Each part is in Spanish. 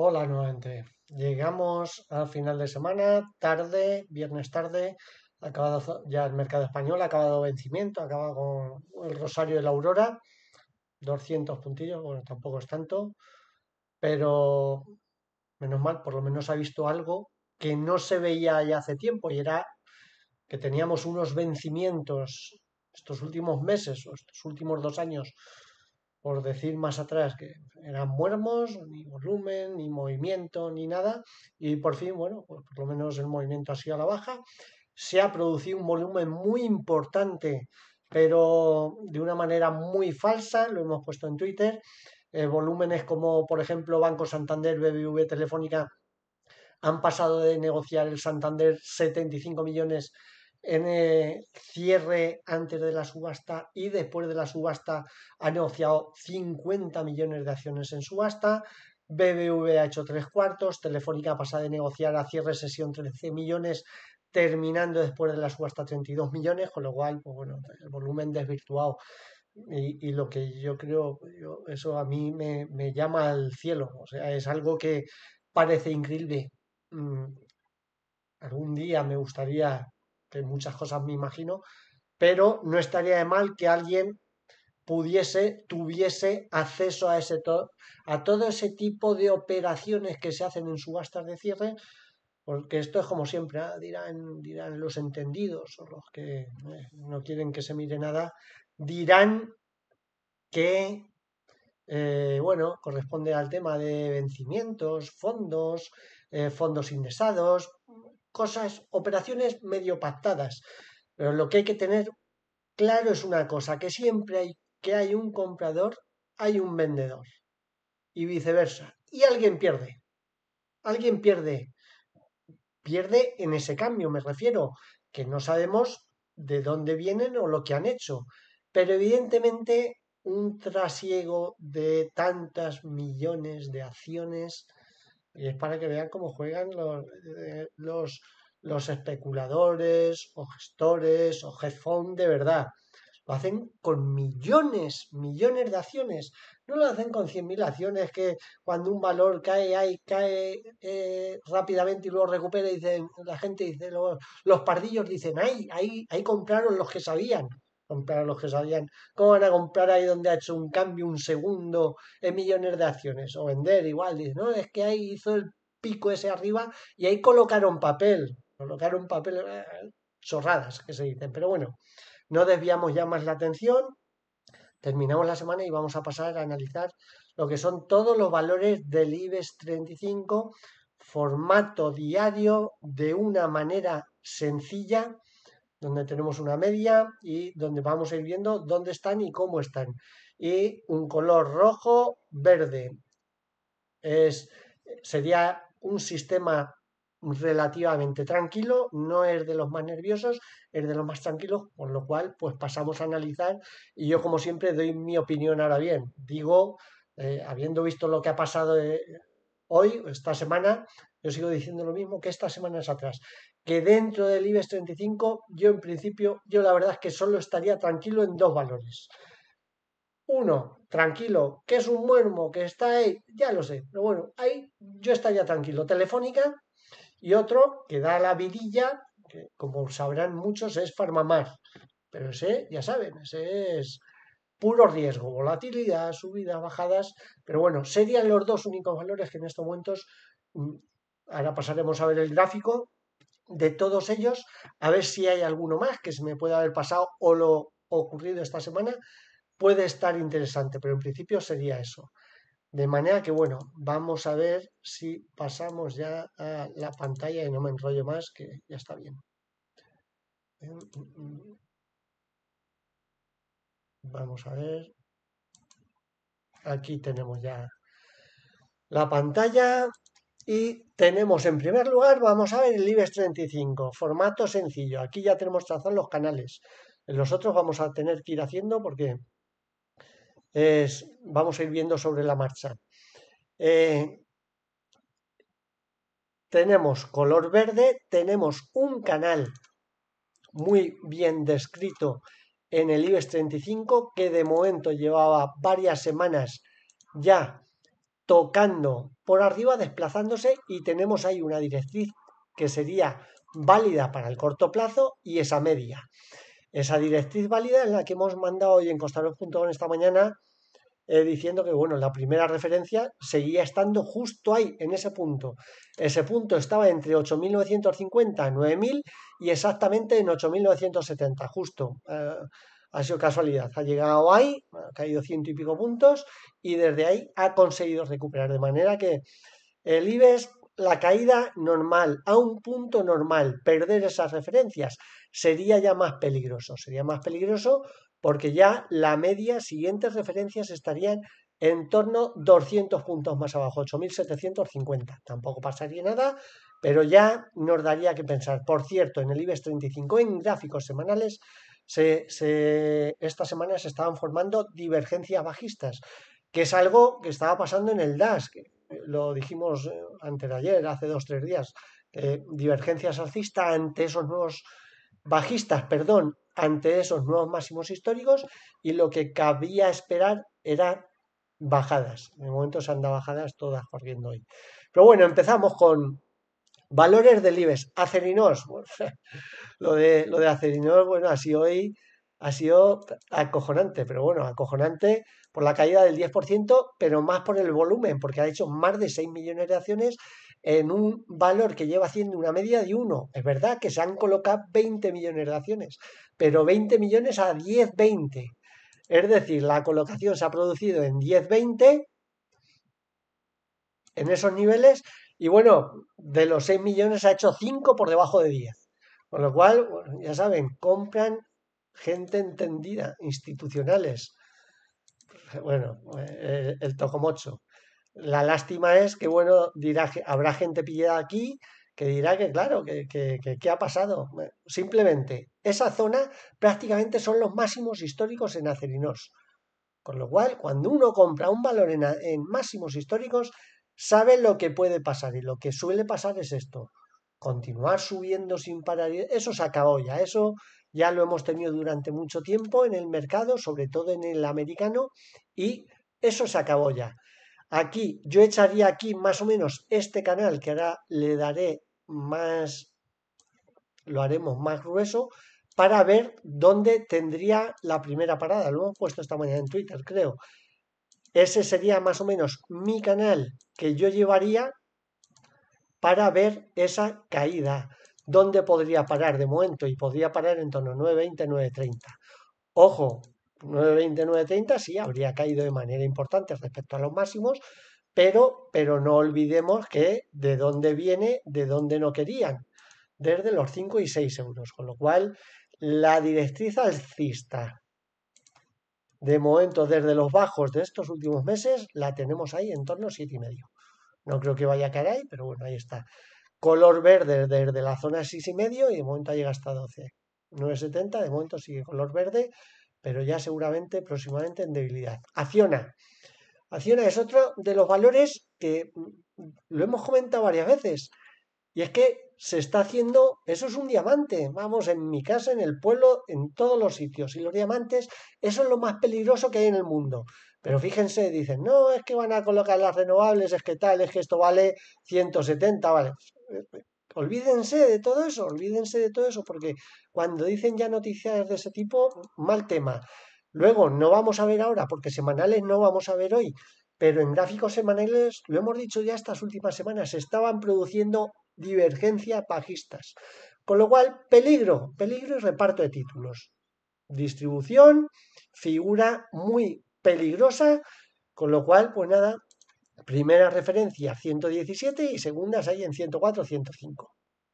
Hola nuevamente. Llegamos al final de semana, tarde, viernes tarde, acabado ya el mercado español, ha acabado vencimiento, acaba acabado con el Rosario de la Aurora, 200 puntillos, bueno, tampoco es tanto, pero menos mal, por lo menos ha visto algo que no se veía ya hace tiempo y era que teníamos unos vencimientos estos últimos meses o estos últimos dos años por decir más atrás, que eran muermos, ni volumen, ni movimiento, ni nada, y por fin, bueno, pues por lo menos el movimiento ha sido a la baja. Se ha producido un volumen muy importante, pero de una manera muy falsa, lo hemos puesto en Twitter. Eh, volúmenes como, por ejemplo, Banco Santander, BBV, Telefónica, han pasado de negociar el Santander 75 millones en cierre antes de la subasta y después de la subasta ha negociado 50 millones de acciones en subasta. BBV ha hecho tres cuartos, Telefónica pasa de negociar a cierre sesión 13 millones, terminando después de la subasta 32 millones, con lo cual, pues bueno, el volumen desvirtuado y, lo que yo creo, eso a mí me, llama al cielo, o sea, es algo que parece increíble. Mm, algún día me gustaría que muchas cosas me imagino, pero no estaría de mal que alguien pudiese, tuviese acceso a, ese a todo ese tipo de operaciones que se hacen en subastas de cierre, porque esto es como siempre, ¿eh? dirán, dirán los entendidos o los que eh, no quieren que se mire nada, dirán que, eh, bueno, corresponde al tema de vencimientos, fondos, fondos indesados, cosas, operaciones medio pactadas. Pero lo que hay que tener claro es una cosa, que siempre hay que hay un comprador, hay un vendedor. Y viceversa. Y alguien pierde. Alguien pierde. Pierde en ese cambio, me refiero, que no sabemos de dónde vienen o lo que han hecho. Pero evidentemente un trasiego de tantas millones de acciones y es para que vean cómo juegan los, eh, los, los especuladores o gestores o jefón de verdad. Lo hacen con millones, millones de acciones. No lo hacen con 100.000 acciones que cuando un valor cae, ahí cae eh, rápidamente y luego recupera y dicen, la gente dice, los, los pardillos dicen, ay ahí, ahí compraron los que sabían comprar a los que sabían. ¿Cómo van a comprar ahí donde ha hecho un cambio, un segundo, en millones de acciones? O vender igual, no, es que ahí hizo el pico ese arriba y ahí colocaron papel, colocaron papel, eh, chorradas que se dicen, pero bueno, no desviamos ya más la atención, terminamos la semana y vamos a pasar a analizar lo que son todos los valores del Ibes 35, formato diario de una manera sencilla donde tenemos una media y donde vamos a ir viendo dónde están y cómo están. Y un color rojo, verde. Es, sería un sistema relativamente tranquilo, no es de los más nerviosos, es de los más tranquilos, por lo cual pues pasamos a analizar y yo como siempre doy mi opinión ahora bien. Digo, eh, habiendo visto lo que ha pasado eh, hoy, esta semana, yo sigo diciendo lo mismo que estas semanas atrás que dentro del IBEX 35 yo en principio, yo la verdad es que solo estaría tranquilo en dos valores. Uno, tranquilo, que es un muermo, que está ahí, ya lo sé, pero bueno, ahí yo estaría tranquilo. Telefónica y otro que da la vidilla, que como sabrán muchos es Farmamar, pero ese, ya saben, ese es puro riesgo, volatilidad, subidas, bajadas, pero bueno, serían los dos únicos valores que en estos momentos, mm, ahora pasaremos a ver el gráfico, de todos ellos, a ver si hay alguno más que se me pueda haber pasado o lo ocurrido esta semana, puede estar interesante, pero en principio sería eso. De manera que, bueno, vamos a ver si pasamos ya a la pantalla y no me enrollo más, que ya está bien. Em, mm, mm. Vamos a ver. Aquí tenemos ya la pantalla y tenemos en primer lugar, vamos a ver el IBEX 35, formato sencillo. Aquí ya tenemos trazado los canales. Los otros vamos a tener que ir haciendo porque es, vamos a ir viendo sobre la marcha. Eh, tenemos color verde, tenemos un canal muy bien descrito en el IBEX 35 que de momento llevaba varias semanas ya tocando por arriba desplazándose y tenemos ahí una directriz que sería válida para el corto plazo y esa media. Esa directriz válida es la que hemos mandado hoy en con esta mañana eh, diciendo que bueno, la primera referencia seguía estando justo ahí, en ese punto. Ese punto estaba entre 8.950 y 9.000 y exactamente en 8.970, justo. Eh, ha sido casualidad. Ha llegado ahí, ha caído ciento y pico puntos y desde ahí ha conseguido recuperar. De manera que el IBEX, la caída normal, a un punto normal, perder esas referencias sería ya más peligroso. Sería más peligroso porque ya la media, siguientes referencias estarían en torno 200 puntos más abajo, 8.750. Tampoco pasaría nada, pero ya nos daría que pensar. Por cierto, en el IBEX 35, en gráficos semanales, estas semanas se estaban formando divergencias bajistas, que es algo que estaba pasando en el DAS, lo dijimos eh, antes de ayer, hace dos, o tres días, divergencias alcistas ante esos nuevos bajistas, perdón, ante esos nuevos máximos históricos y lo que cabía esperar era bajadas. De momento se dado bajadas todas corriendo hoy. Pero bueno, empezamos con, Valores del IBEX. Acerinos. lo, de, lo de Acerinos, bueno, así hoy ha sido acojonante, pero bueno, acojonante por la caída del 10%, pero más por el volumen, porque ha hecho más de 6 millones de acciones en un valor que lleva haciendo una media de 1. Es verdad que se han colocado 20 millones de acciones, pero 20 millones a 10-20. Es decir, la colocación se ha producido en 10-20, en esos niveles, y bueno, de los 6 millones ha hecho 5 por debajo de 10. Con lo cual, ya saben, compran gente entendida, institucionales. Bueno, eh, el, tocomocho. La lástima es que, bueno, dirá, habrá gente pillada aquí que dirá que, claro, que, ha pasado. simplemente, esa zona prácticamente son los máximos históricos en Acerinos. Con lo cual, cuando uno compra un valor en máximos históricos, sabe lo que puede pasar y lo que suele pasar es esto. Continuar subiendo sin parar, eso se acabó ya, eso ya lo hemos tenido durante mucho tiempo en el mercado, sobre todo en el americano, y eso se acabó ya. Aquí, yo echaría aquí más o menos este canal, que ahora le daré más, lo haremos más grueso, para ver dónde tendría la primera parada. Lo hemos puesto esta mañana en Twitter, creo. Ese sería más o menos mi canal que yo llevaría para ver esa caída. ¿Dónde podría parar de momento? Y podría parar en torno a 9.20, 9.30. Ojo, 9.20, 9.30 sí habría caído de manera importante respecto a los máximos, pero, pero no olvidemos que de dónde viene, de dónde no querían, desde los 5 y 6 euros, con lo cual la directriz alcista de momento desde los bajos de estos últimos meses, la tenemos ahí en torno a 7,5. No creo que vaya a caer ahí, pero bueno, ahí está. Color verde desde la zona 6,5 y de momento llega hasta 12. 9,70, de momento sigue color verde, pero ya seguramente próximamente en debilidad. Acciona. Acciona es otro de los valores que mm, lo hemos comentado varias veces. Y es que se está haciendo, eso es un diamante, vamos, en mi casa, en el pueblo, en todos los sitios. Y los diamantes, eso es lo más peligroso que hay en el mundo. Pero fíjense, dicen, no, es que van a colocar las renovables, es que tal, es que esto vale 170, vale. Eh, eh, olvídense de todo eso, olvídense de todo eso, porque cuando dicen ya noticias de ese tipo, mal tema. Luego, no vamos a ver ahora, porque semanales no vamos a ver hoy, pero en gráficos semanales, lo hemos dicho ya estas últimas semanas, se estaban produciendo divergencia pajistas. Con lo cual, peligro, peligro y reparto de títulos. Distribución, figura muy peligrosa, con lo cual, pues nada, primera referencia 117 y segundas ahí en 104, 105.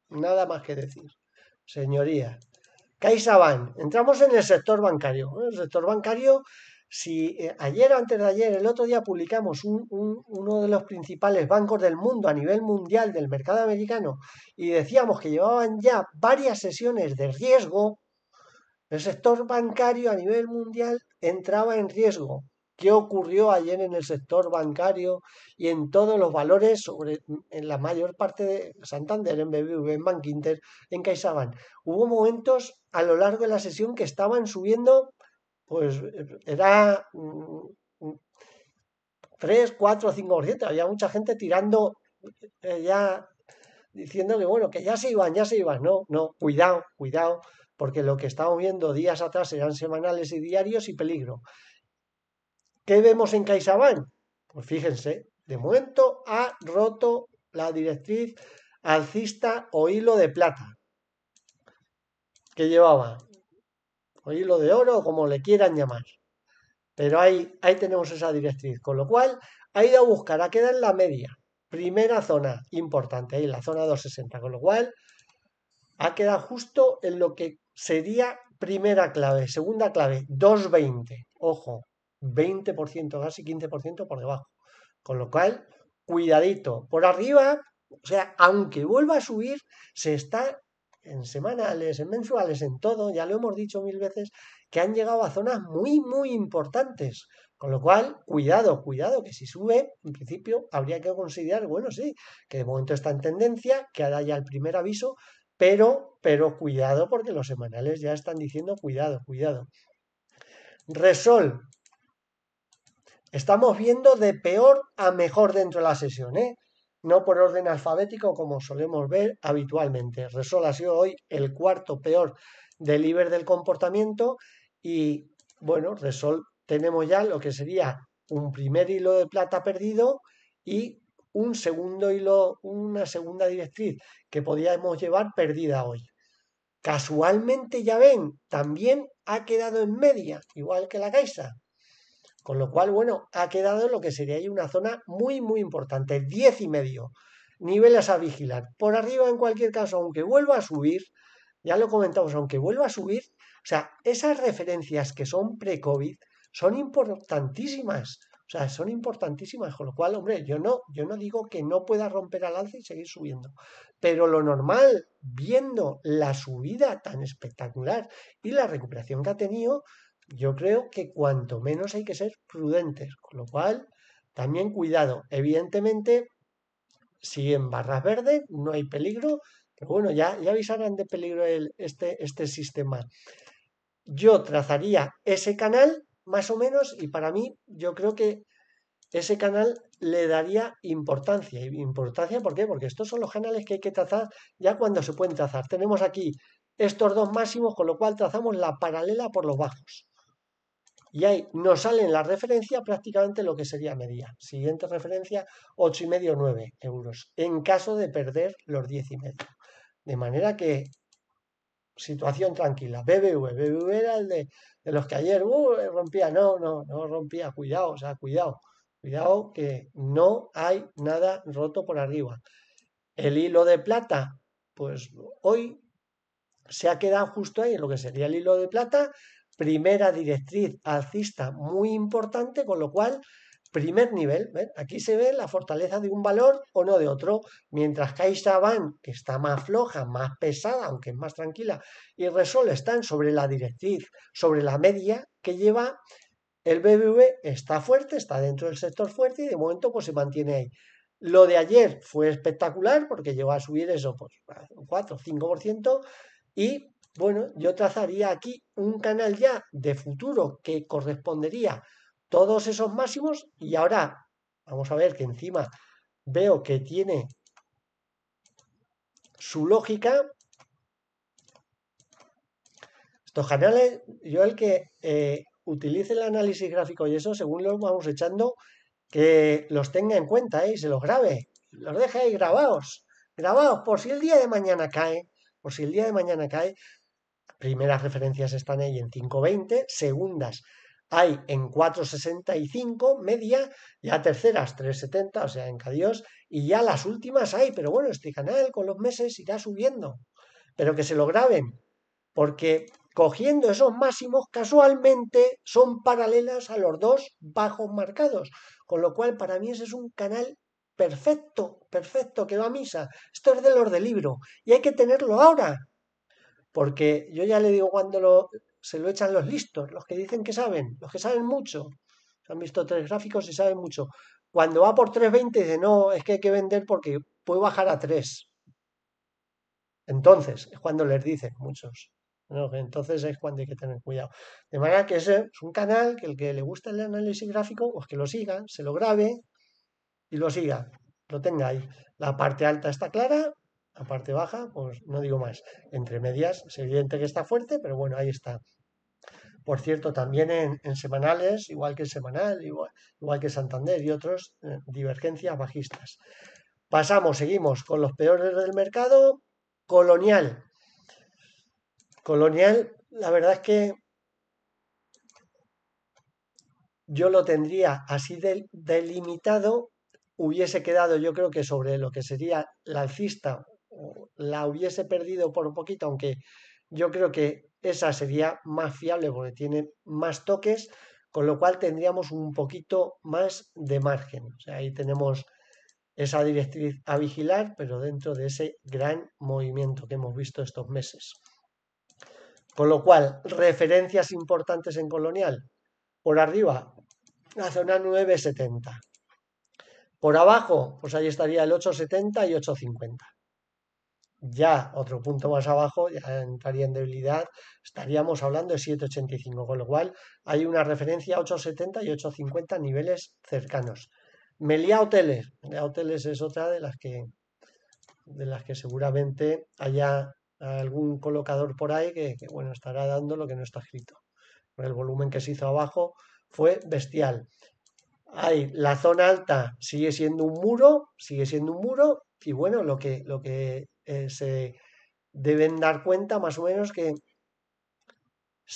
Nada más que decir. Señoría, CaixaBank, entramos en el sector bancario. El sector bancario si eh, ayer o antes de ayer, el otro día publicamos uno de los principales bancos del mundo a nivel mundial del mercado americano y decíamos que llevaban ya varias sesiones de riesgo, el sector bancario a nivel mundial entraba en riesgo. ¿Qué ocurrió ayer en el sector bancario y en todos los valores, sobre, en la mayor parte de Santander, en BBV, en Bankinter, en CaixaBank? Hubo momentos a lo largo de la sesión que estaban subiendo pues era mm, mm, tres, cuatro, cinco Había mucha gente tirando eh, eh, ya diciendo que bueno, que ya se iban, ya se iban. No, no, cuidado, cuidado, porque lo que estamos viendo días atrás eran semanales y diarios y peligro. ¿Qué vemos en CaixaBank? Pues fíjense, de momento ha roto la directriz alcista o hilo de plata que llevaba o hilo de oro, o como le quieran llamar. Pero ahí, tenemos esa directriz, con lo cual ha ido a buscar, ha quedado en la media, primera zona importante, ahí la zona 260, con lo cual ha quedado justo en lo que sería primera clave, segunda clave, 220, ojo, 20% casi 15% por debajo, con lo cual, cuidadito, por arriba, o sea, aunque vuelva a subir, se está en semanales, en mensuales, en todo, ya lo hemos dicho mil veces, que han llegado a zonas muy, muy importantes. Con lo cual, cuidado, cuidado, que si sube, en principio habría que considerar, bueno, sí, que de momento está en tendencia, que dado ya el primer aviso, pero, pero cuidado porque los semanales ya están diciendo cuidado, cuidado. Resol. Estamos viendo de peor a mejor dentro de la sesión, ¿eh? no por orden alfabético como solemos ver habitualmente. Resol ha sido hoy el cuarto peor deliver del comportamiento y bueno, Resol tenemos ya lo que sería un primer hilo de plata perdido y un segundo hilo, una segunda directriz que podíamos llevar perdida hoy. Casualmente ya ven, también ha quedado en media, igual que la Caixa. Con lo cual, bueno, ha quedado lo que sería ahí una zona muy, muy importante, Diez y medio niveles a vigilar. Por arriba, en cualquier caso, aunque vuelva a subir, ya lo comentamos, aunque vuelva a subir, o sea, esas referencias que son pre-COVID son importantísimas. O sea, son importantísimas, con lo cual, hombre, yo no, yo no digo que no pueda romper al alza y seguir subiendo. Pero lo normal, viendo la subida tan espectacular y la recuperación que ha tenido, yo creo que cuanto menos hay que ser prudentes, con lo cual también cuidado. Evidentemente, si en barras verdes no hay peligro, pero bueno, ya, ya avisarán de peligro este, este sistema. Yo trazaría ese canal más o menos y para mí yo creo que ese canal le daría importancia. ¿Importancia por qué? Porque estos son los canales que hay que trazar ya cuando se pueden trazar. Tenemos aquí estos dos máximos, con lo cual trazamos la paralela por los bajos y ahí nos sale en la referencia prácticamente lo que sería media. Siguiente referencia, 8,5 9 euros, en caso de perder los 10,5. De manera que, situación tranquila. BBV, BBV era el de, los que ayer uh, rompía, no, no, no rompía, cuidado, o sea, cuidado. Cuidado que no hay nada roto por arriba. El hilo de plata, pues hoy se ha quedado justo ahí en lo que sería el hilo de plata primera directriz alcista muy importante, con lo cual primer nivel. Aquí se ve la fortaleza de un valor o no de otro. Mientras CaixaBank, que está más floja, más pesada, aunque es más tranquila, y Resol están sobre la directriz, sobre la media que lleva, el BBV está fuerte, está dentro del sector fuerte y de momento pues se mantiene ahí. Lo de ayer fue espectacular porque llegó a subir eso, pues 4 o 5% y bueno, yo trazaría aquí un canal ya de futuro que correspondería todos esos máximos y ahora vamos a ver que encima veo que tiene su lógica. Estos canales, yo el que eh, utilice el análisis gráfico y eso, según lo vamos echando, que los tenga en cuenta eh, y se los grabe. Los deje ahí grabados, grabados por si el día de mañana cae, por si el día de mañana cae, primeras referencias están ahí en 5.20, segundas hay en 4.65 media, ya terceras 3.70, o sea, en Cadios, y ya las últimas hay, pero bueno, este canal con los meses irá subiendo, pero que se lo graben, porque cogiendo esos máximos casualmente son paralelas a los dos bajos marcados, con lo cual para mí ese es un canal perfecto, perfecto, que va a misa, esto es de los de libro, y hay que tenerlo ahora, porque yo ya le digo cuando se lo echan los listos, los que dicen que saben, los que saben mucho. Han visto tres gráficos y saben mucho. Cuando va por 3.20 dice, no, es que hay que vender porque puede bajar a 3. Entonces, es cuando les dicen muchos. Entonces es cuando hay que tener cuidado. De manera que ese es un canal que el que le gusta el análisis gráfico, pues que lo siga, se lo grabe y lo siga, lo tenga ahí. La parte alta está clara, Aparte parte baja, pues no digo más. Entre medias es evidente que está fuerte, pero bueno, ahí está. Por cierto, también en, semanales, igual que semanal, igual, igual que Santander y otros, eh, divergencias bajistas. Pasamos, seguimos con los peores del mercado. Colonial. Colonial, la verdad es que yo lo tendría así delimitado, hubiese quedado yo creo que sobre lo que sería la alcista la hubiese perdido por un poquito, aunque yo creo que esa sería más fiable porque tiene más toques, con lo cual tendríamos un poquito más de margen. O sea, ahí tenemos esa directriz a vigilar, pero dentro de ese gran movimiento que hemos visto estos meses. Con lo cual, referencias importantes en Colonial. Por arriba, la zona 970. Por abajo, pues ahí estaría el 870 y 850 ya otro punto más abajo, ya entraría en debilidad, estaríamos hablando de 7,85, con lo cual hay una referencia a 8,70 y 8,50 niveles cercanos. Melia Hoteles, Melia Hoteles es otra de las que, de las que seguramente haya algún colocador por ahí que, bueno, estará dando lo que no está escrito. El volumen que se hizo abajo fue bestial. hay la zona alta sigue siendo un muro, sigue siendo un muro, y bueno, lo que, lo que eh, se deben dar cuenta más o menos que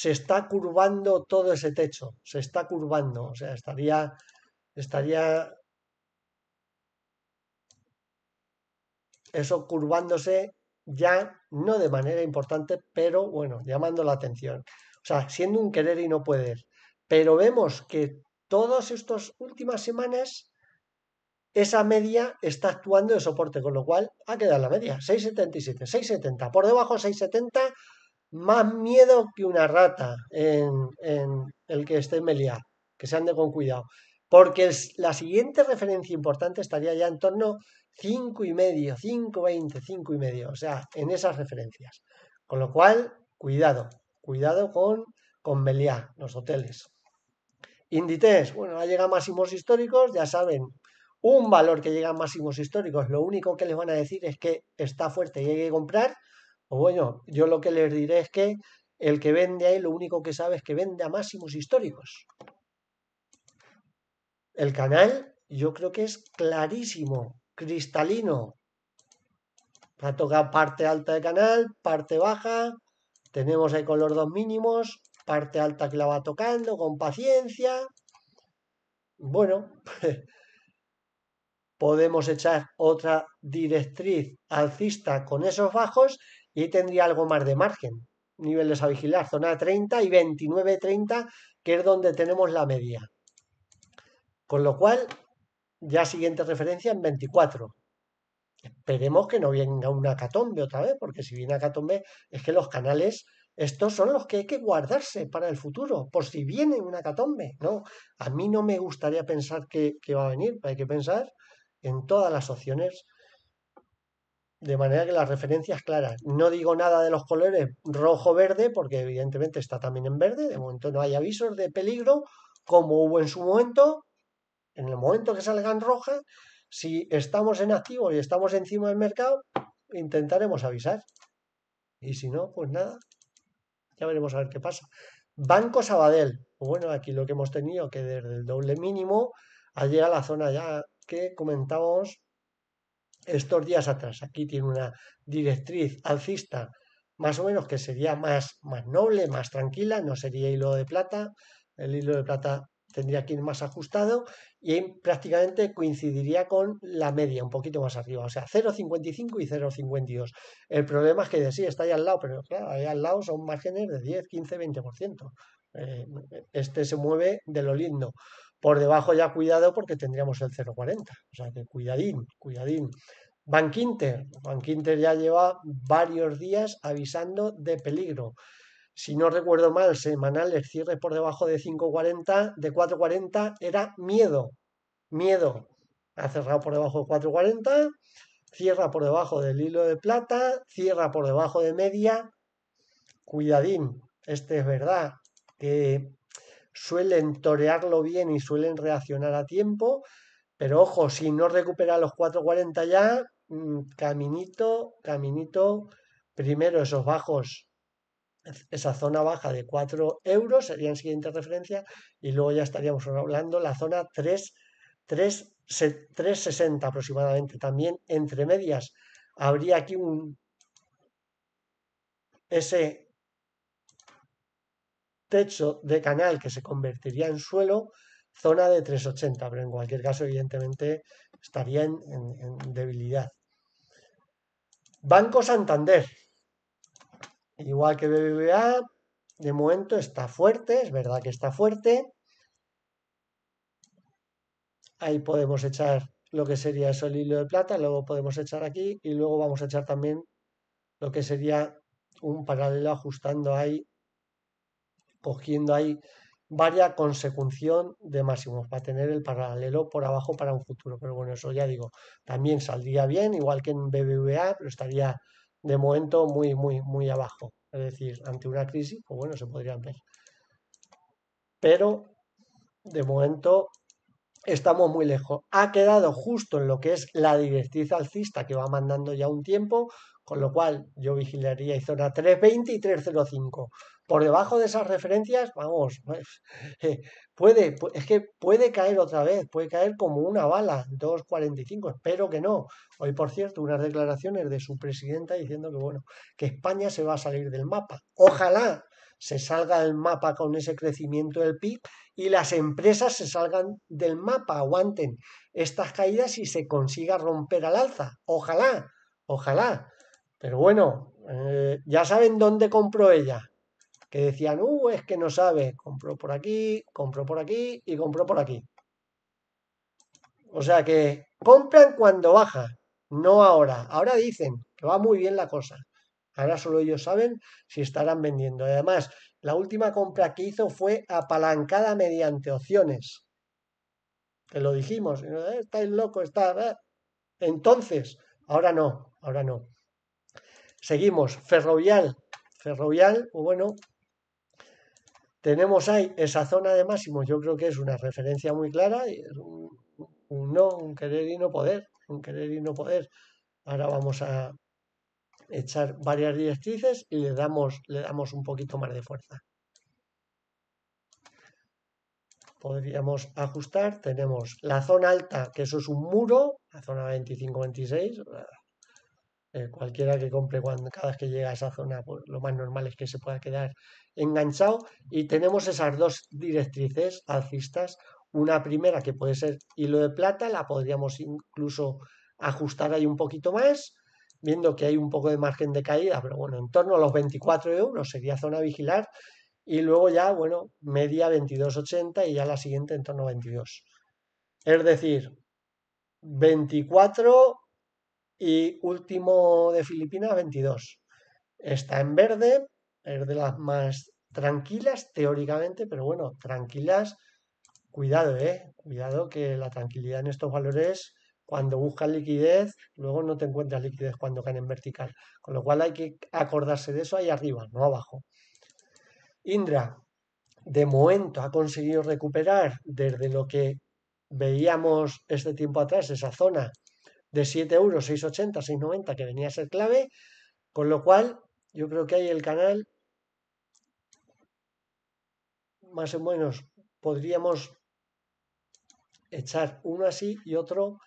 se está curvando todo ese techo, se está curvando, o sea, estaría, estaría eso curvándose ya no de manera importante, pero bueno, llamando la atención. O sea, siendo un querer y no poder. Pero vemos que todas estas últimas semanas esa media está actuando de soporte, con lo cual ha quedado la media, 6,77, 6,70, por debajo 6,70, más miedo que una rata en, el que esté en que se ande con cuidado, porque la siguiente referencia importante estaría ya en torno 5,5, 5,20, 5,5, o sea, en esas referencias, con lo cual, cuidado, cuidado con, con Meliá, los hoteles. Inditex, bueno, ha llegado máximos históricos, ya saben, un valor que llega a máximos históricos, lo único que les van a decir es que está fuerte y hay que comprar, o pues bueno, yo lo que les diré es que el que vende ahí lo único que sabe es que vende a máximos históricos. El canal yo creo que es clarísimo, cristalino. para tocar parte alta del canal, parte baja, tenemos ahí con los dos mínimos, parte alta que la va tocando con paciencia. Bueno, podemos echar otra directriz alcista con esos bajos y tendría algo más de margen. Niveles a vigilar, zona 30 y 29-30, que es donde tenemos la media. Con lo cual, ya siguiente referencia en 24. Esperemos que no venga una catombe otra vez, porque si viene a catombe es que los canales, estos son los que hay que guardarse para el futuro, por si viene una catombe. No, a mí no me gustaría pensar que, que va a venir, hay que pensar en todas las opciones, de manera que las referencias claras. No digo nada de los colores rojo-verde, porque evidentemente está también en verde, de momento no hay avisos de peligro, como hubo en su momento, en el momento que salgan rojas, si estamos en activo y estamos encima del mercado, intentaremos avisar. Y si no, pues nada, ya veremos a ver qué pasa. Banco Sabadell, pues bueno, aquí lo que hemos tenido que desde el doble mínimo, llegado a la zona ya que comentábamos estos días atrás. Aquí tiene una directriz alcista más o menos que sería más, noble, más tranquila, no sería hilo de plata, el hilo de plata tendría que ir más ajustado y prácticamente coincidiría con la media, un poquito más arriba, o sea, 0,55 y 0,52. El problema es que sí, está ahí al lado, pero claro, ahí al lado son márgenes de 10, 15, 20%. Eh, este se mueve de lo lindo. Por debajo ya cuidado porque tendríamos el 0,40. O sea que cuidadín, cuidadín. Bank Inter. ya lleva varios días avisando de peligro. Si no recuerdo mal, semanales cierre por debajo de 5.40, de 4.40 era miedo. Miedo. Ha cerrado por debajo de 4.40, cierra por debajo del hilo de plata, cierra por debajo de media. Cuidadín. Este es verdad que suelen torearlo bien y suelen reaccionar a tiempo. Pero ojo, si no recupera los 4.40 ya, mm, caminito, caminito, primero esos bajos, esa zona baja de 4 euros sería en siguiente referencia y luego ya estaríamos hablando la zona 360 aproximadamente. También entre medias habría aquí un ese techo de canal que se convertiría en suelo, zona de 380, pero en cualquier caso, evidentemente, estaría en, debilidad. Banco Santander, igual que BBVA, de momento está fuerte, es verdad que está fuerte. Ahí podemos echar lo que sería eso el hilo de plata, luego podemos echar aquí y luego vamos a echar también lo que sería un paralelo ajustando ahí cogiendo ahí varias consecución de máximos para tener el paralelo por abajo para un futuro. Pero bueno, eso ya digo, también saldría bien, igual que en BBVA, pero estaría de momento muy, muy, muy abajo. Es decir, ante una crisis, pues bueno, se podrían ver. Pero de momento estamos muy lejos. Ha quedado justo en lo que es la directriz alcista que va mandando ya un tiempo, con lo cual yo vigilaría y zona 320 y 305 por debajo de esas referencias, vamos, eh, puede, es que puede caer otra vez, puede caer como una bala, 2.45, espero que no. Hoy, por cierto, unas declaraciones de su presidenta diciendo que, bueno, que España se va a salir del mapa. Ojalá se salga del mapa con ese crecimiento del PIB y las empresas se salgan del mapa, aguanten estas caídas y se consiga romper al alza. Ojalá, ojalá. Pero bueno, eh, ya saben dónde compró ella que decían, uh, es que no sabe, compró por aquí, compró por aquí y compró por aquí. O sea que compran cuando baja, no ahora. Ahora dicen que va muy bien la cosa. Ahora solo ellos saben si estarán vendiendo. Además, la última compra que hizo fue apalancada mediante opciones. Que lo dijimos, eh, estáis loco está. ¿eh?". Entonces, ahora no, ahora no. Seguimos, Ferrovial. Ferrovial, pues bueno, tenemos ahí esa zona de máximo, yo creo que es una referencia muy clara, un, no, un querer y no poder, un querer y no poder. Ahora vamos a echar varias directrices y le damos, le damos un poquito más de fuerza. Podríamos ajustar, tenemos la zona alta, que eso es un muro, la zona 25-26, eh, cualquiera que compre cuando, cada vez que llega a esa zona, pues lo más normal es que se pueda quedar enganchado. Y tenemos esas dos directrices alcistas. Una primera que puede ser hilo de plata, la podríamos incluso ajustar ahí un poquito más, viendo que hay un poco de margen de caída, pero bueno, en torno a los 24 euros sería zona vigilar. Y luego ya, bueno, media 22,80 y ya la siguiente en torno a 22. Es decir, 24, y último de Filipinas 22. Está en verde, es de las más tranquilas teóricamente, pero bueno, tranquilas, cuidado, eh, cuidado que la tranquilidad en estos valores, cuando buscas liquidez, luego no te encuentras liquidez cuando caen en vertical, con lo cual hay que acordarse de eso ahí arriba, no abajo. Indra, de momento ha conseguido recuperar desde lo que veíamos este tiempo atrás, esa zona de 7 euros, 6,80, 6,90 que venía a ser clave, con lo cual yo creo que hay el canal más o menos podríamos echar uno así y otro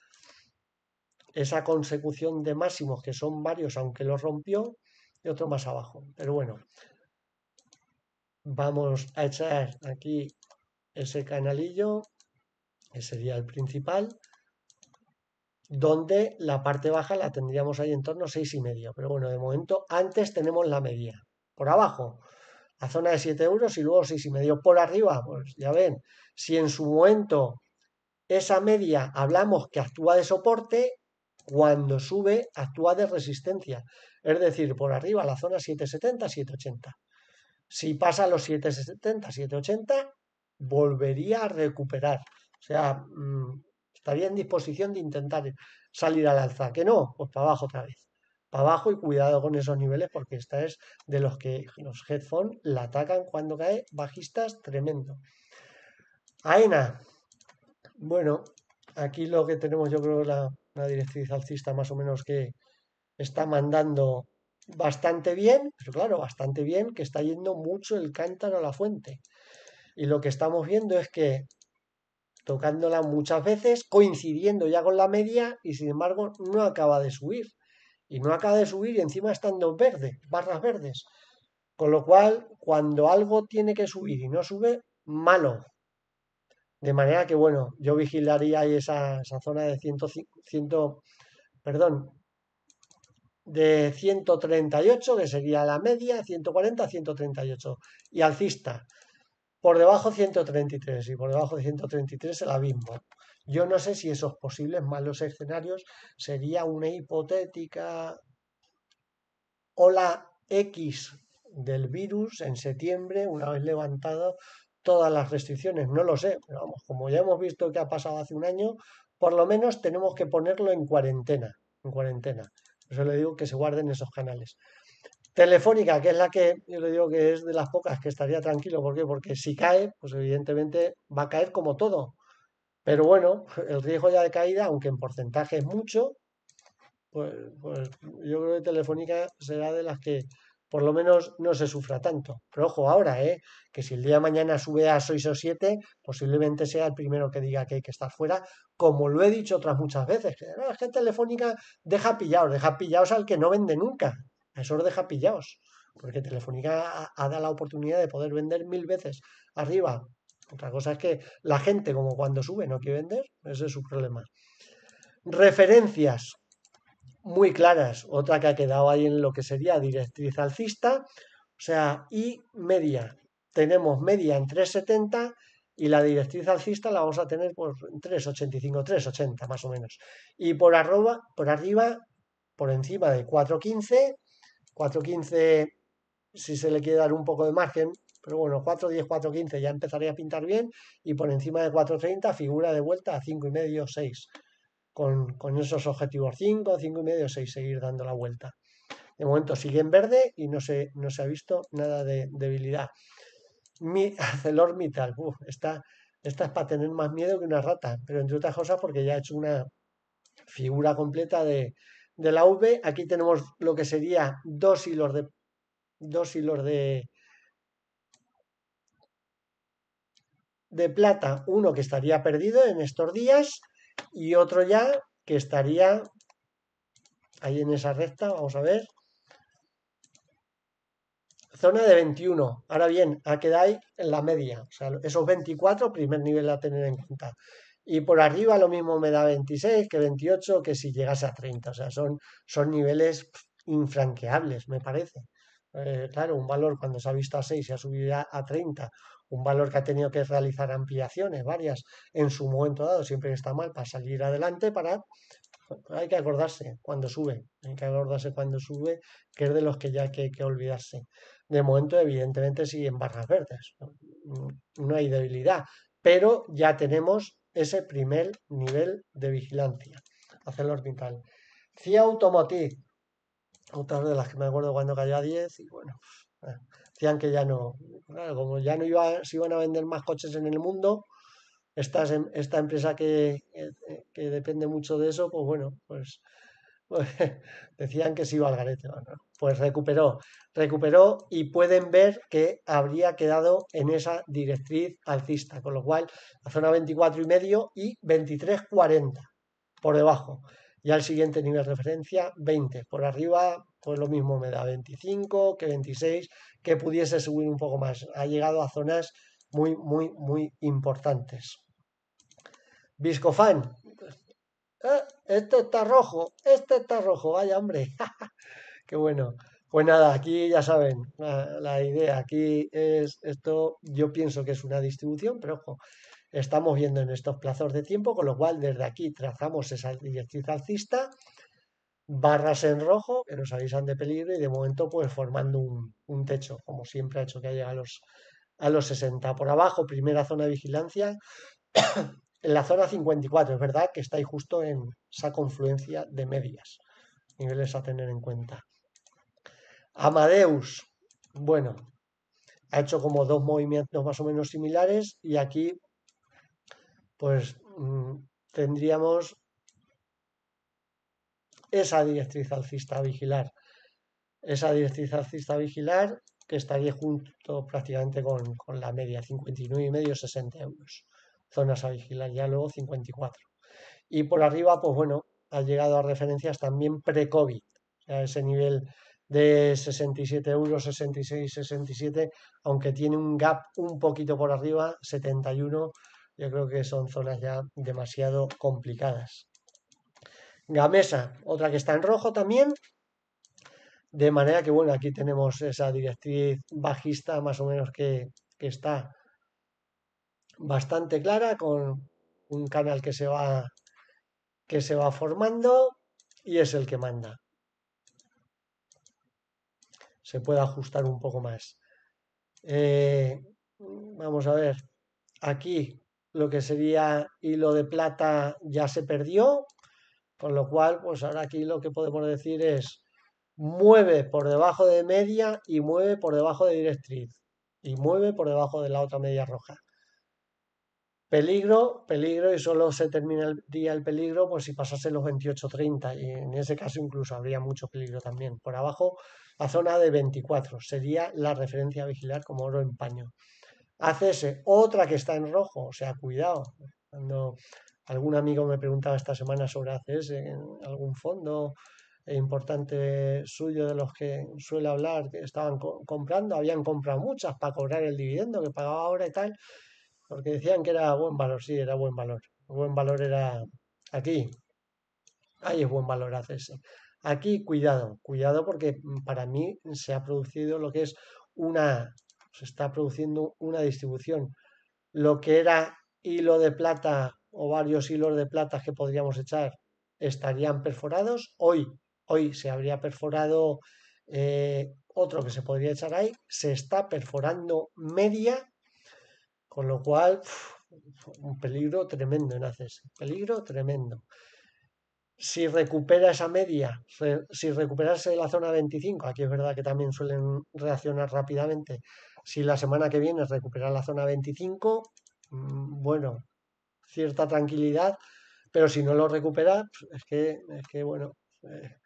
esa consecución de máximos que son varios aunque los rompió y otro más abajo pero bueno vamos a echar aquí ese canalillo que sería el principal donde la parte baja la tendríamos ahí en torno a 6,5. Pero bueno, de momento antes tenemos la media. Por abajo, la zona de 7 euros y luego 6,5. Por arriba, pues ya ven, si en su momento esa media hablamos que actúa de soporte, cuando sube actúa de resistencia. Es decir, por arriba la zona 7,70, 7,80. Si pasa a los 7,70, 7,80, volvería a recuperar. O sea, mm, estaría en disposición de intentar salir al alza. Que no, pues para abajo otra vez. Para abajo y cuidado con esos niveles porque esta es de los que los headphones la atacan cuando cae bajistas tremendo. AENA. Bueno, aquí lo que tenemos yo creo la, una directriz alcista más o menos que está mandando bastante bien, pero claro, bastante bien, que está yendo mucho el cántaro a la fuente. Y lo que estamos viendo es que tocándola muchas veces, coincidiendo ya con la media y sin embargo no acaba de subir. Y no acaba de subir y encima estando verde barras verdes. Con lo cual, cuando algo tiene que subir y no sube, malo. De manera que, bueno, yo vigilaría ahí esa, zona de 100, 100, perdón, de 138, que sería la media, 140, 138. Y alcista. Por debajo 133 y por debajo de 133 el abismo. Yo no sé si esos posibles malos escenarios sería una hipotética ola X del virus en septiembre, una vez levantado todas las restricciones. No lo sé, pero vamos, como ya hemos visto que ha pasado hace un año, por lo menos tenemos que ponerlo en cuarentena. En cuarentena. Por eso le digo que se guarden esos canales. Telefónica, que es la que yo le digo que es de las pocas que estaría tranquilo. ¿Por qué? Porque si cae, pues evidentemente va a caer como todo. Pero bueno, el riesgo ya de caída, aunque en porcentaje es mucho, pues, pues, yo creo que Telefónica será de las que por lo menos no se sufra tanto. Pero ojo ahora, ¿eh? que si el día de mañana sube a 6 o 7, posiblemente sea el primero que diga que hay que estar fuera, como lo he dicho otras muchas veces, que la ah, gente telefónica deja pillados, deja pillados al que no vende nunca eso os deja pillados, porque Telefónica ha, dado la oportunidad de poder vender mil veces arriba. Otra cosa es que la gente, como cuando sube, no quiere vender, ese es su problema. Referencias muy claras, otra que ha quedado ahí en lo que sería directriz alcista, o sea, y media. Tenemos media en 370 y la directriz alcista la vamos a tener por 3,85, 3,80 más o menos. Y por, arroba, por arriba, por encima de 4,15 4.15 si se le quiere dar un poco de margen, pero bueno, 4.10, 4.15 ya empezaría a pintar bien y por encima de 4.30 figura de vuelta a 5.5, 6. Con, con esos objetivos 5, 5.5, 6, seguir dando la vuelta. De momento sigue en verde y no se, no se ha visto nada de debilidad. Mi ArcelorMittal, uf, esta, esta es para tener más miedo que una rata, pero entre otras cosas porque ya ha hecho una figura completa de, de la V. Aquí tenemos lo que sería dos hilos de dos hilos de de plata, uno que estaría perdido en estos días y otro ya que estaría ahí en esa recta, vamos a ver. Zona de 21. Ahora bien, a que quedado en la media. esos 24, primer nivel a tener en cuenta y por arriba lo mismo me da 26 que 28 que si llegase a 30. O sea, son, son niveles infranqueables, me parece. Eh, claro, un valor cuando se ha visto a 6 se ha subido a 30, un valor que ha tenido que realizar ampliaciones varias en su momento dado, siempre está mal para salir adelante, para... Hay que acordarse cuando sube, hay que acordarse cuando sube, que es de los que ya hay que, olvidarse. De momento, evidentemente, en barras verdes, mm, no hay debilidad, pero ya tenemos ese primer nivel de vigilancia, hacerlo orbital. CIA Automotive, otra de las que me acuerdo cuando cayó a 10 y bueno, eh, decían que ya no, como ya no iba, se iban a vender más coches en el mundo, em, esta, empresa que, depende mucho de eso, pues bueno, pues, pues decían que se iba al garete. ¿no? pues recuperó, recuperó y pueden ver que habría quedado en esa directriz alcista, con lo cual la zona 24 y medio y 23.40 por debajo. Y al siguiente nivel de referencia 20, por arriba pues lo mismo me da 25 que 26, que pudiese subir un poco más. Ha llegado a zonas muy, muy, muy importantes. Viscofan. Eh, este está rojo, este está rojo, vaya hombre. Qué bueno. Pues nada, aquí ya saben, la, idea aquí es esto, yo pienso que es una distribución, pero ojo, estamos viendo en estos plazos de tiempo, con lo cual desde aquí trazamos esa directriz alcista, barras en rojo que nos avisan de peligro y de momento pues formando un, techo, como siempre ha hecho que haya a los, a los 60. Por abajo, primera zona de vigilancia, en la zona 54, es verdad que está ahí justo en esa confluencia de medias, niveles a tener en cuenta. Amadeus, bueno, ha hecho como dos movimientos más o menos similares y aquí pues mm, tendríamos esa directriz alcista a vigilar. Esa directriz alcista a vigilar que estaría junto prácticamente con, la media, medio 60 euros. Zonas a vigilar, ya luego 54. Y por arriba, pues bueno, ha llegado a referencias también pre-COVID, o ese nivel de 67 euros, 66, 67, aunque tiene un gap un poquito por arriba, 71, yo creo que son zonas ya demasiado complicadas. Gamesa, otra que está en rojo también, de manera que, bueno, aquí tenemos esa directriz bajista más o menos que, que está bastante clara, con un canal que se va, que se va formando y es el que manda se pueda ajustar un poco más. Eh, vamos a ver, aquí lo que sería hilo de plata ya se perdió, con lo cual, pues ahora aquí lo que podemos decir es mueve por debajo de media y mueve por debajo de directriz y mueve por debajo de la otra media roja. Peligro, peligro, y solo se termina el día el peligro por pues, si pasase los 30 y en ese caso incluso habría mucho peligro también. Por abajo, la zona de 24, sería la referencia a vigilar como oro en paño. ACS, otra que está en rojo, o sea, cuidado. Cuando algún amigo me preguntaba esta semana sobre ACS, algún fondo e importante suyo de los que suele hablar, que estaban comprando, habían comprado muchas para cobrar el dividendo que pagaba ahora y tal porque decían que era buen valor, sí, era buen valor. Buen valor era aquí. Ahí es buen valor hacerse. Aquí, cuidado, cuidado porque para mí se ha producido lo que es una, se está produciendo una distribución. Lo que era hilo de plata o varios hilos de plata que podríamos echar estarían perforados. Hoy, hoy se habría perforado eh, otro que se podría echar ahí. Se está perforando media con lo cual, un peligro tremendo en ACS. peligro tremendo. Si recupera esa media, si recuperase la zona 25, aquí es verdad que también suelen reaccionar rápidamente, si la semana que viene recupera la zona 25, mm, bueno, cierta tranquilidad, pero si no lo recupera, es, que, es que, bueno, eh,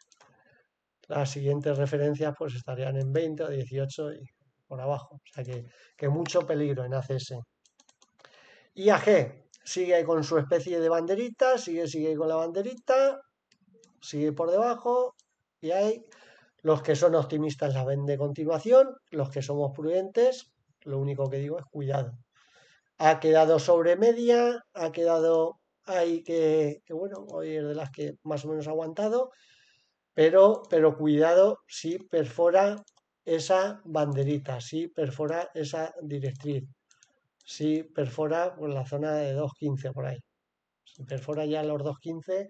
las siguientes referencias pues estarían en 20 o 18 y por abajo. O sea que, que mucho peligro en ACS. IAG sigue ahí con su especie de banderita, sigue, sigue con la banderita, sigue por debajo y ahí los que son optimistas la ven de continuación, los que somos prudentes, lo único que digo es cuidado. Ha quedado sobre media, ha quedado ahí que, que bueno, hoy es de las que más o menos ha aguantado, pero, pero cuidado si perfora esa banderita, si perfora esa directriz si perfora por la zona de 2.15 por ahí. Si perfora ya los 2.15,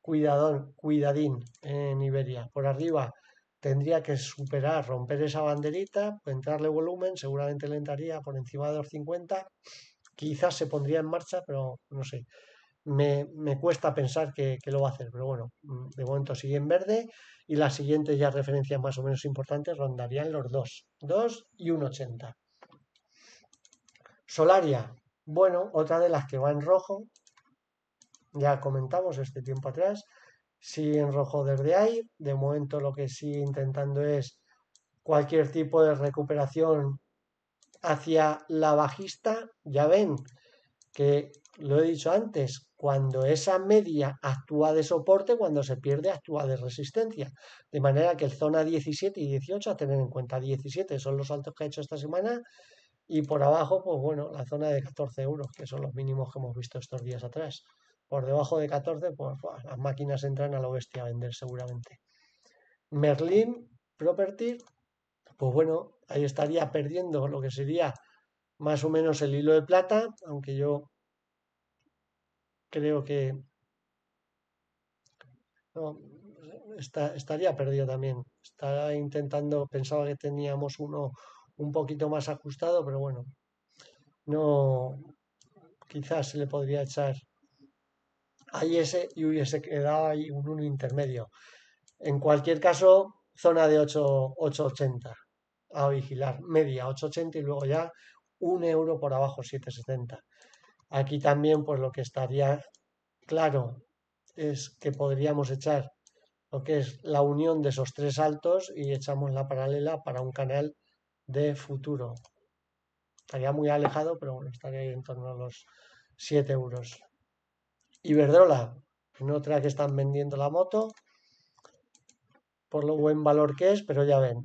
cuidadón, cuidadín en Iberia. Por arriba tendría que superar, romper esa banderita, entrarle volumen, seguramente le entraría por encima de 2.50. Quizás se pondría en marcha, pero no sé. Me, cuesta pensar que, lo va a hacer, pero bueno, mm, de momento sigue en verde y la siguiente ya referencia más o menos importantes rondarían los 2, 2 y 1,80. Solaria, bueno, otra de las que va en rojo. Ya comentamos este tiempo atrás. sigue en rojo desde ahí. De momento lo que sigue intentando es cualquier tipo de recuperación hacia la bajista. Ya ven que lo he dicho antes, cuando esa media actúa de soporte, cuando se pierde actúa de resistencia. De manera que el zona 17 y 18, a tener en cuenta 17, son los altos que ha hecho esta semana, y por abajo, pues bueno, la zona de 14 euros, que son los mínimos que hemos visto estos días atrás. Por debajo de 14, pues las máquinas entran a la bestia a vender seguramente. Merlin Property, pues bueno, ahí estaría perdiendo lo que sería más o menos el hilo de plata, aunque yo creo que no, estaría perdido también. Estaba intentando, pensaba que teníamos uno un poquito más ajustado, pero bueno, no quizás se le podría echar ese y hubiese quedado ahí un intermedio. En cualquier caso, zona de 8,80 a vigilar, media 8,80 y luego ya un euro por abajo 7,70. Aquí también, pues lo que estaría claro es que podríamos echar lo que es la unión de esos tres altos y echamos la paralela para un canal de futuro. Estaría muy alejado, pero bueno, estaría en torno a los 7 euros. Iberdrola, no otra que están vendiendo la moto, por lo buen valor que es, pero ya ven,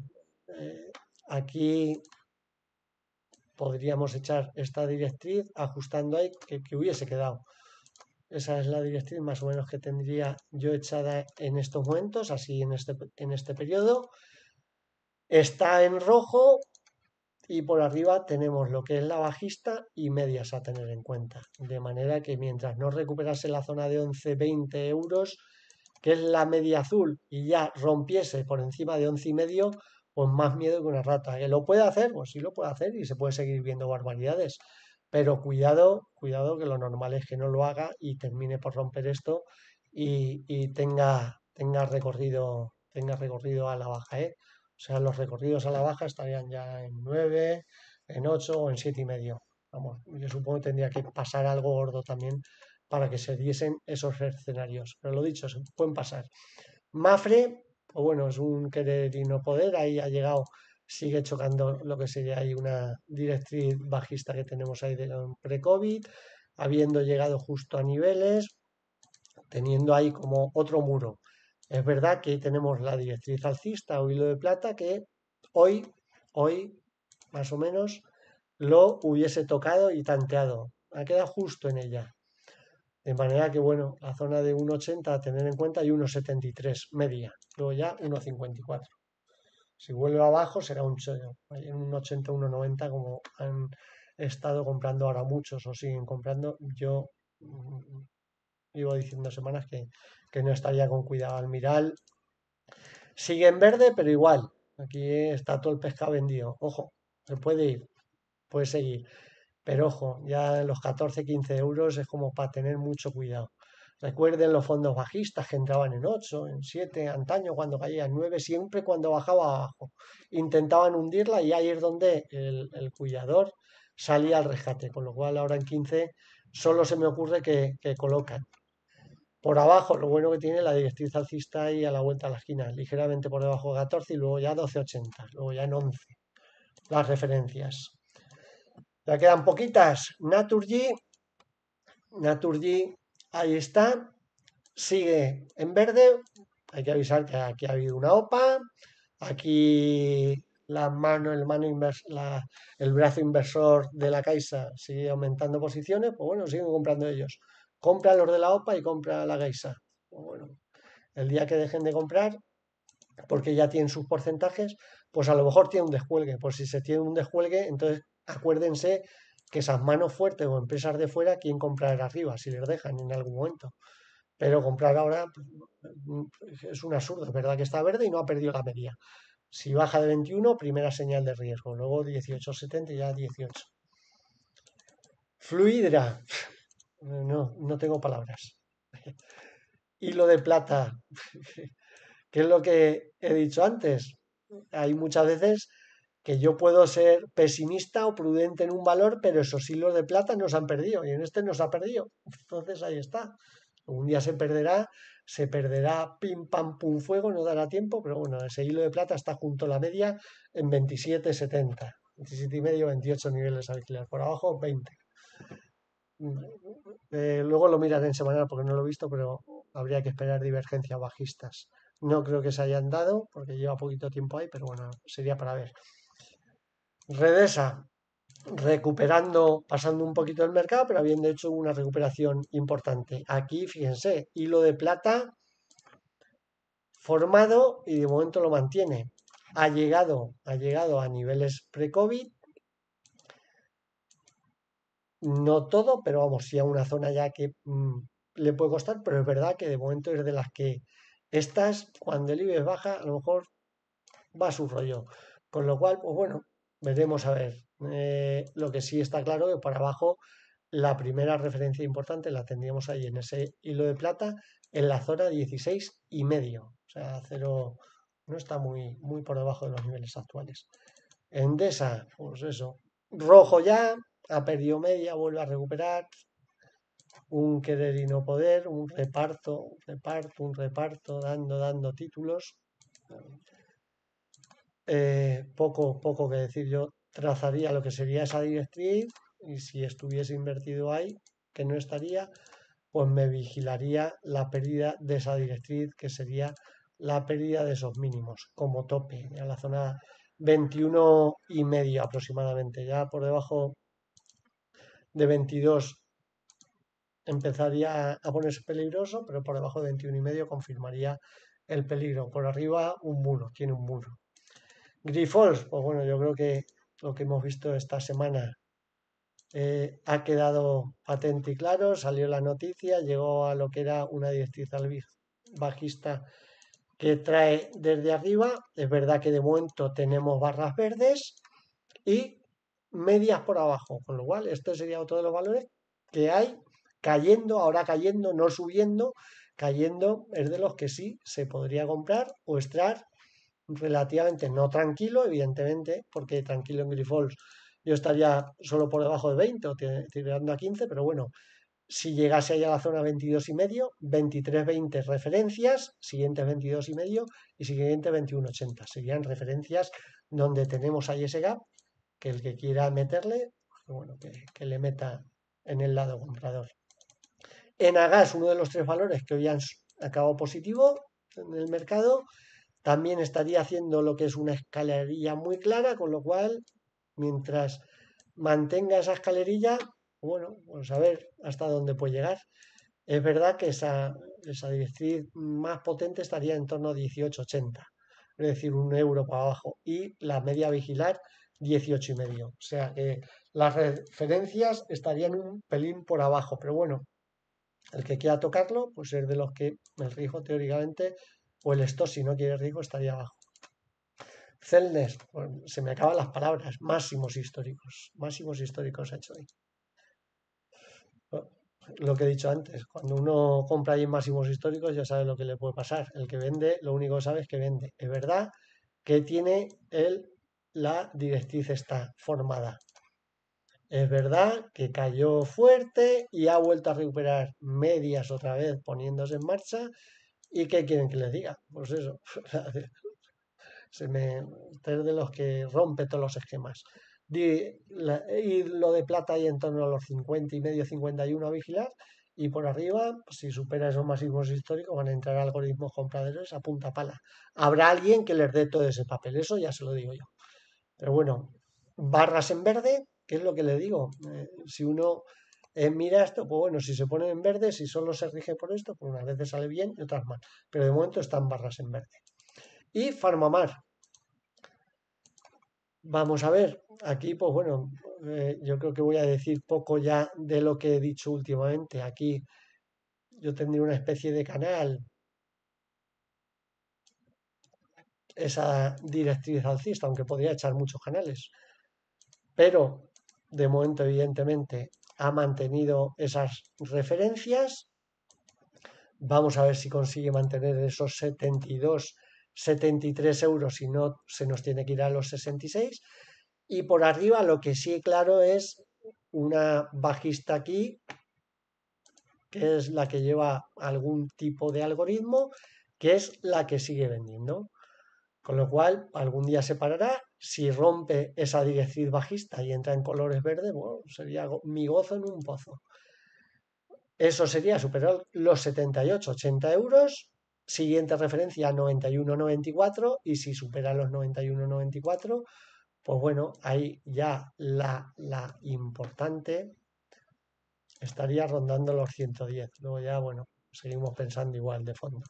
eh, aquí podríamos echar esta directriz ajustando ahí que, que hubiese quedado. Esa es la directriz más o menos que tendría yo echada en estos momentos, así en este, en este periodo. Está en rojo, y por arriba tenemos lo que es la bajista y medias a tener en cuenta. De manera que mientras no recuperase la zona de 20 euros, que es la media azul, y ya rompiese por encima de y medio pues más miedo que una rata. ¿Que lo puede hacer? Pues sí lo puede hacer y se puede seguir viendo barbaridades. Pero cuidado, cuidado que lo normal es que no lo haga y termine por romper esto y, tenga, tenga, recorrido, tenga recorrido a la baja. ¿eh? O sea, los recorridos a la baja estarían ya en 9, en 8 o en siete y medio. Vamos, yo supongo que tendría que pasar algo gordo también para que se diesen esos escenarios. Pero lo dicho, se pueden pasar. Mafre, pues bueno, es un querer y no poder, ahí ha llegado, sigue chocando lo que sería ahí una directriz bajista que tenemos ahí de pre-COVID, habiendo llegado justo a niveles, teniendo ahí como otro muro, es verdad que tenemos la directriz alcista o hilo de plata que hoy, hoy más o menos, lo hubiese tocado y tanteado. Ha quedado justo en ella. De manera que, bueno, la zona de 1,80 a tener en cuenta y 1,73 media. Luego ya 1,54. Si vuelve abajo será un chollo. En un 80, 1,90 como han estado comprando ahora muchos o siguen comprando. Yo mm, llevo diciendo semanas que, no estaría con cuidado. Almiral sigue en verde, pero igual, aquí está todo el pescado vendido. Ojo, se puede ir, puede seguir. Pero ojo, ya los 14, 15 euros es como para tener mucho cuidado. Recuerden los fondos bajistas que entraban en 8, en 7, antaño cuando caía en 9, siempre cuando bajaba abajo. Intentaban hundirla y ahí es donde el, cuidador salía al rescate, con lo cual ahora en 15 solo se me ocurre que, que colocan por abajo, lo bueno que tiene la directriz alcista ahí a la vuelta de la esquina, ligeramente por debajo de 14 y luego ya 12.80, luego ya en 11 las referencias. Ya quedan poquitas. Naturgy, Naturgy, ahí está, sigue en verde, hay que avisar que aquí ha habido una OPA, aquí la mano, el, mano la, el brazo inversor de la Caixa sigue aumentando posiciones, pues bueno, siguen comprando ellos compra los de la OPA y compra la Geisa. Pues bueno, el día que dejen de comprar, porque ya tienen sus porcentajes, pues a lo mejor tiene un descuelgue. Por pues si se tiene un descuelgue, entonces acuérdense que esas manos fuertes o empresas de fuera, ¿quién comprará arriba si les dejan en algún momento? Pero comprar ahora pues, es un absurdo. Es verdad que está verde y no ha perdido la media. Si baja de 21, primera señal de riesgo. Luego 18,70 y ya 18. Fluidra no, no tengo palabras. Hilo de plata, que es lo que he dicho antes. Hay muchas veces que yo puedo ser pesimista o prudente en un valor, pero esos hilos de plata nos han perdido y en este nos ha perdido. Entonces ahí está. Un día se perderá, se perderá pim pam pum fuego, no dará tiempo, pero bueno, ese hilo de plata está junto a la media en 27,70, 27 y medio, 28 niveles alquiler, por abajo 20. Eh, luego lo miraré en semana porque no lo he visto, pero habría que esperar divergencias bajistas. No creo que se hayan dado porque lleva poquito tiempo ahí, pero bueno, sería para ver. Redesa, recuperando, pasando un poquito el mercado, pero habiendo hecho una recuperación importante. Aquí, fíjense, hilo de plata formado y de momento lo mantiene. Ha llegado, ha llegado a niveles pre-COVID no todo, pero vamos, si a una zona ya que mm, le puede costar, pero es verdad que de momento es de las que estas, cuando el IBEX baja, a lo mejor va a su rollo. Con lo cual, pues bueno, veremos a ver. Eh, lo que sí está claro que para abajo la primera referencia importante la tendríamos ahí en ese hilo de plata en la zona 16 y medio. O sea, cero no está muy, muy por debajo de los niveles actuales. Endesa, pues eso, rojo ya, ha perdido media, vuelve a recuperar, un querer y no poder, un reparto, un reparto, un reparto, dando, dando títulos. Eh, poco, poco que decir, yo trazaría lo que sería esa directriz y si estuviese invertido ahí, que no estaría, pues me vigilaría la pérdida de esa directriz, que sería la pérdida de esos mínimos como tope a la zona 21 y medio aproximadamente. Ya por debajo de 22 empezaría a ponerse peligroso, pero por debajo de 21 y medio confirmaría el peligro. Por arriba un muro, tiene un muro. Grifols, pues bueno, yo creo que lo que hemos visto esta semana eh, ha quedado patente y claro, salió la noticia, llegó a lo que era una directriz bajista que trae desde arriba. Es verdad que de momento tenemos barras verdes y medias por abajo, con lo cual esto sería otro de los valores que hay cayendo, ahora cayendo, no subiendo, cayendo es de los que sí se podría comprar o estar relativamente no tranquilo, evidentemente, porque tranquilo en Grifols yo estaría solo por debajo de 20 o tirando a 15, pero bueno, si llegase ahí a la zona 22 y medio, 23 20 referencias, siguiente 22 y medio y siguiente 21 80 serían referencias donde tenemos ahí ese gap que el que quiera meterle, pues bueno, que, le meta en el lado comprador. En Agas, uno de los tres valores que hoy han acabado positivo en el mercado, también estaría haciendo lo que es una escalerilla muy clara, con lo cual, mientras mantenga esa escalerilla, pues bueno, vamos a ver hasta dónde puede llegar. Es verdad que esa, esa directriz más potente estaría en torno a 18,80, es decir, un euro para abajo. Y la media vigilar 18,5. y medio. O sea que las referencias estarían un pelín por abajo, pero bueno, el que quiera tocarlo, pues es de los que el riesgo teóricamente, o el esto, si no quiere riesgo, estaría abajo. Celnes, pues, se me acaban las palabras, máximos históricos, máximos históricos ha hecho ahí. lo que he dicho antes, cuando uno compra ahí en máximos históricos ya sabe lo que le puede pasar. El que vende, lo único que sabe es que vende. Es verdad que tiene el la directriz está formada. Es verdad que cayó fuerte y ha vuelto a recuperar medias otra vez poniéndose en marcha. ¿Y qué quieren que les diga? Pues eso. Se me, usted de los que rompe todos los esquemas. Y lo de plata ahí en torno a los 50 y medio, 51 a vigilar. Y por arriba, pues si supera esos máximos históricos, van a entrar algoritmos compradores a punta pala. Habrá alguien que les dé todo ese papel, eso ya se lo digo yo. Pero bueno, barras en verde, ¿qué es lo que le digo? Eh, si uno eh, mira esto, pues bueno, si se pone en verde, si solo se rige por esto, pues unas veces sale bien y otras mal. Pero de momento están barras en verde. Y Farmamar. Vamos a ver, aquí pues bueno, eh, yo creo que voy a decir poco ya de lo que he dicho últimamente. Aquí yo tendría una especie de canal esa directriz alcista, aunque podría echar muchos canales. Pero de momento, evidentemente, ha mantenido esas referencias. Vamos a ver si consigue mantener esos 72, 73 euros, si no se nos tiene que ir a los 66. Y por arriba lo que sí claro es una bajista aquí, que es la que lleva algún tipo de algoritmo, que es la que sigue vendiendo. Con lo cual, algún día se parará. Si rompe esa dirección bajista y entra en colores verdes, bueno, sería mi gozo en un pozo. Eso sería superar los 78-80 euros. Siguiente referencia 91-94. Y si supera los 91-94, pues bueno, ahí ya la importante estaría rondando los 110. Luego ya, bueno, seguimos pensando igual de fondo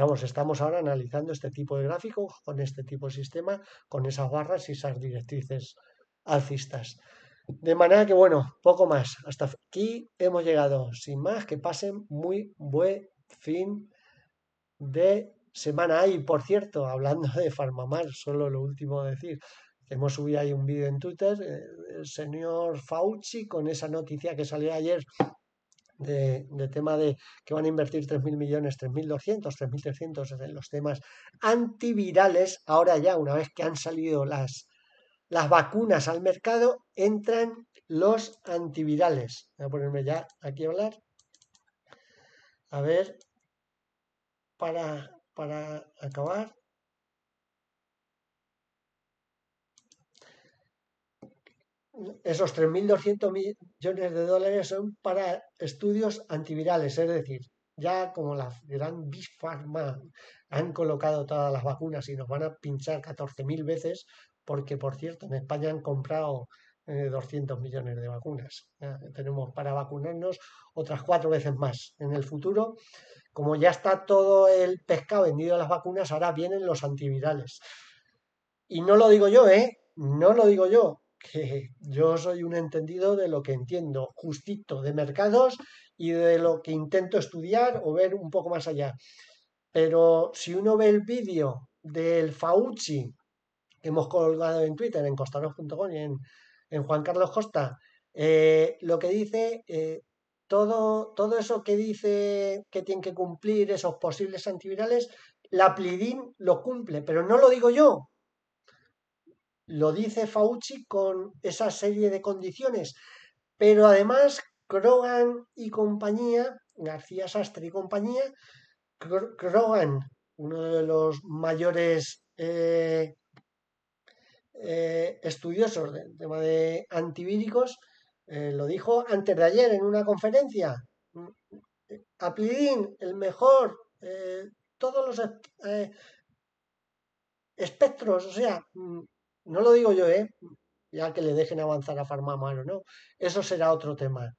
vamos, estamos ahora analizando este tipo de gráfico con este tipo de sistema, con esas barras y esas directrices alcistas. De manera que, bueno, poco más. Hasta aquí hemos llegado. Sin más, que pasen muy buen fin de semana. y por cierto, hablando de Farmamar, solo lo último a decir, hemos subido ahí un vídeo en Twitter, eh, el señor Fauci con esa noticia que salió ayer de, tema de que van a invertir 3.000 millones, 3.200, 3.300 en los temas antivirales, ahora ya, una vez que han salido las, las vacunas al mercado, entran los antivirales. Voy a ponerme ya aquí a hablar. A ver, para, para acabar. Esos 3.200 millones de dólares son para estudios antivirales, es decir, ya como la gran Big han colocado todas las vacunas y nos van a pinchar 14.000 veces, porque por cierto, en España han comprado 200 eh, millones de vacunas. tenemos para vacunarnos otras cuatro veces más en el futuro. Como ya está todo el pescado vendido a las vacunas, ahora vienen los antivirales. Y no lo digo yo, ¿eh? No lo digo yo que yo soy un entendido de lo que entiendo, justito, de mercados y de lo que intento estudiar o ver un poco más allá. Pero si uno ve el vídeo del Fauci que hemos colgado en Twitter, en costaros.com y en, Juan Carlos Costa, eh, lo que dice, eh, todo, todo eso que dice que tiene que cumplir esos posibles antivirales, la Plidin lo cumple, pero no lo digo yo, lo dice Fauci con esa serie de condiciones, pero además Krogan y compañía, García Sastre y compañía, Krogan, uno de los mayores eh, eh, estudiosos del tema de antivíricos, eh, lo dijo antes de ayer en una conferencia. Mm, Aplidin, el mejor, todos los espectros, o sea, mm, no lo digo yo, ¿eh? Ya que le dejen avanzar a Farma o no. Eso será otro tema.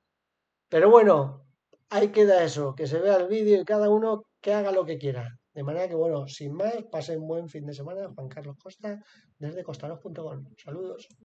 Pero bueno, ahí queda eso. Que se vea el vídeo y cada uno que haga lo que quiera. De manera que, bueno, sin más, pasen buen fin de semana. Juan Carlos Costa, desde costaros.com. Saludos.